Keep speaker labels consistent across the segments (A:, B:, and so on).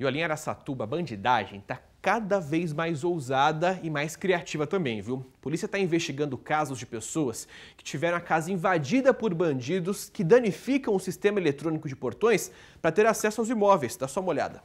A: E olha, em Aracatuba, a bandidagem está cada vez mais ousada e mais criativa também, viu? A polícia está investigando casos de pessoas que tiveram a casa invadida por bandidos que danificam o sistema eletrônico de portões para ter acesso aos imóveis. Dá só uma olhada.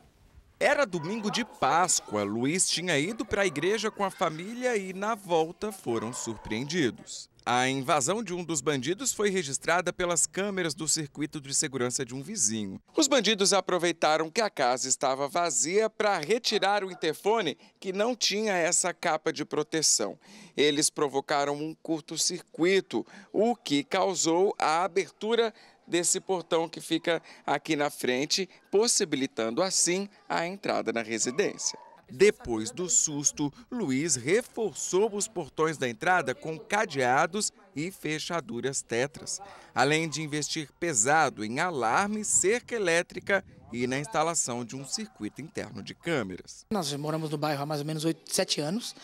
A: Era domingo de Páscoa, Luiz tinha ido para a igreja com a família e na volta foram surpreendidos. A invasão de um dos bandidos foi registrada pelas câmeras do circuito de segurança de um vizinho. Os bandidos aproveitaram que a casa estava vazia para retirar o interfone que não tinha essa capa de proteção. Eles provocaram um curto-circuito, o que causou a abertura desse portão que fica aqui na frente, possibilitando assim a entrada na residência. Depois do susto, Luiz reforçou os portões da entrada com cadeados e fechaduras tetras, além de investir pesado em alarme, cerca elétrica e na instalação de um circuito interno de câmeras.
B: Nós moramos no bairro há mais ou menos 8, 7 anos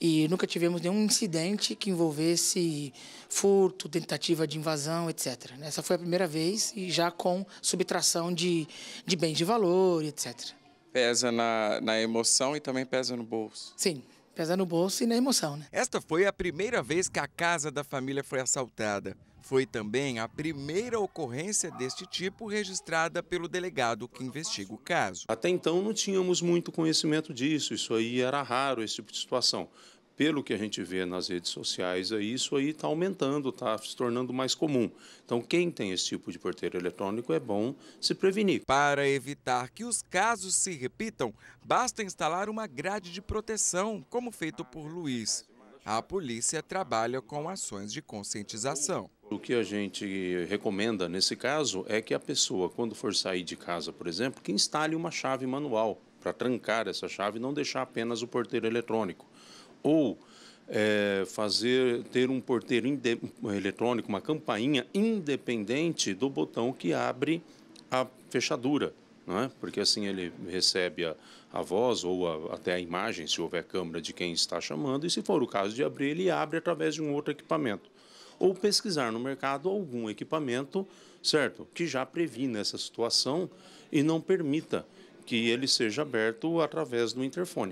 B: e nunca tivemos nenhum incidente que envolvesse furto, tentativa de invasão, etc. Né? Essa foi a primeira vez e já com subtração de, de bens de valor, etc.
A: Pesa na, na emoção e também pesa no bolso.
B: Sim, Pesar no bolso e na emoção, né?
A: Esta foi a primeira vez que a casa da família foi assaltada. Foi também a primeira
C: ocorrência deste tipo registrada pelo delegado que investiga o caso. Até então não tínhamos muito conhecimento disso, isso aí era raro, esse tipo de situação pelo que a gente vê nas redes sociais, isso aí está aumentando, está se tornando mais comum. Então, quem tem esse tipo de porteiro eletrônico é bom se prevenir. Para evitar que os casos
A: se repitam, basta instalar uma grade de proteção, como feito por Luiz.
C: A polícia trabalha com ações de conscientização. O que a gente recomenda nesse caso é que a pessoa, quando for sair de casa, por exemplo, que instale uma chave manual para trancar essa chave e não deixar apenas o porteiro eletrônico ou é, fazer ter um porteiro eletrônico, uma campainha independente do botão que abre a fechadura, não é? porque assim ele recebe a, a voz ou a, até a imagem, se houver câmera, de quem está chamando, e se for o caso de abrir, ele abre através de um outro equipamento. Ou pesquisar no mercado algum equipamento, certo, que já previ essa situação e não permita que ele seja aberto através do interfone.